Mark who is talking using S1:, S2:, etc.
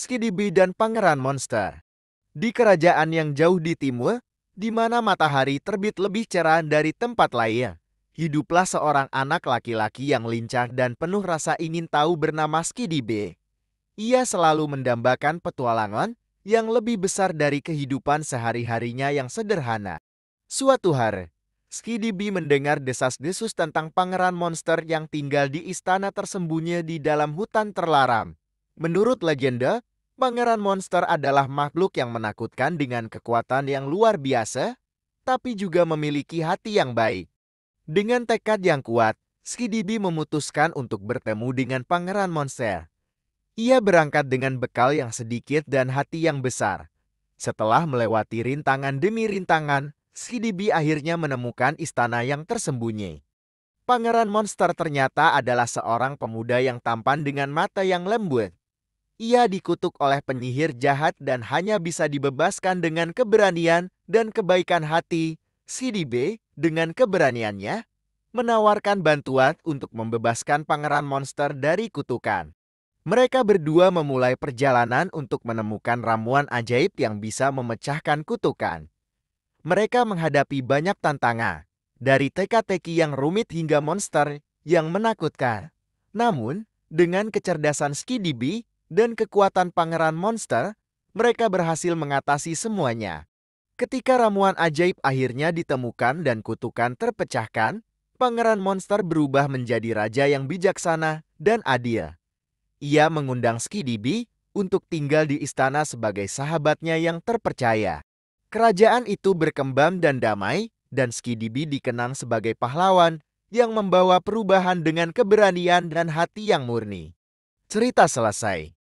S1: Skidibi dan Pangeran Monster. Di kerajaan yang jauh di timur, di mana matahari terbit lebih cerah dari tempat lain, hiduplah seorang anak laki-laki yang lincah dan penuh rasa ingin tahu bernama Skidibi. Ia selalu mendambakan petualangan yang lebih besar dari kehidupan sehari-harinya yang sederhana. Suatu hari, Skidibi mendengar desas-desus tentang pangeran monster yang tinggal di istana tersembunyi di dalam hutan terlarang. Menurut legenda, pangeran monster adalah makhluk yang menakutkan dengan kekuatan yang luar biasa, tapi juga memiliki hati yang baik. Dengan tekad yang kuat, Skidibi memutuskan untuk bertemu dengan pangeran monster. Ia berangkat dengan bekal yang sedikit dan hati yang besar. Setelah melewati rintangan demi rintangan, Skidibi akhirnya menemukan istana yang tersembunyi. Pangeran monster ternyata adalah seorang pemuda yang tampan dengan mata yang lembut ia dikutuk oleh penyihir jahat dan hanya bisa dibebaskan dengan keberanian dan kebaikan hati. CDB dengan keberaniannya, menawarkan bantuan untuk membebaskan pangeran monster dari kutukan. Mereka berdua memulai perjalanan untuk menemukan ramuan ajaib yang bisa memecahkan kutukan. Mereka menghadapi banyak tantangan, dari teka-teki yang rumit hingga monster yang menakutkan. Namun, dengan kecerdasan Skidibi, dan kekuatan pangeran monster, mereka berhasil mengatasi semuanya. Ketika ramuan ajaib akhirnya ditemukan dan kutukan terpecahkan, pangeran monster berubah menjadi raja yang bijaksana dan adil. Ia mengundang Skidibi untuk tinggal di istana sebagai sahabatnya yang terpercaya. Kerajaan itu berkembang dan damai, dan Skidibi dikenang sebagai pahlawan yang membawa perubahan dengan keberanian dan hati yang murni. Cerita selesai.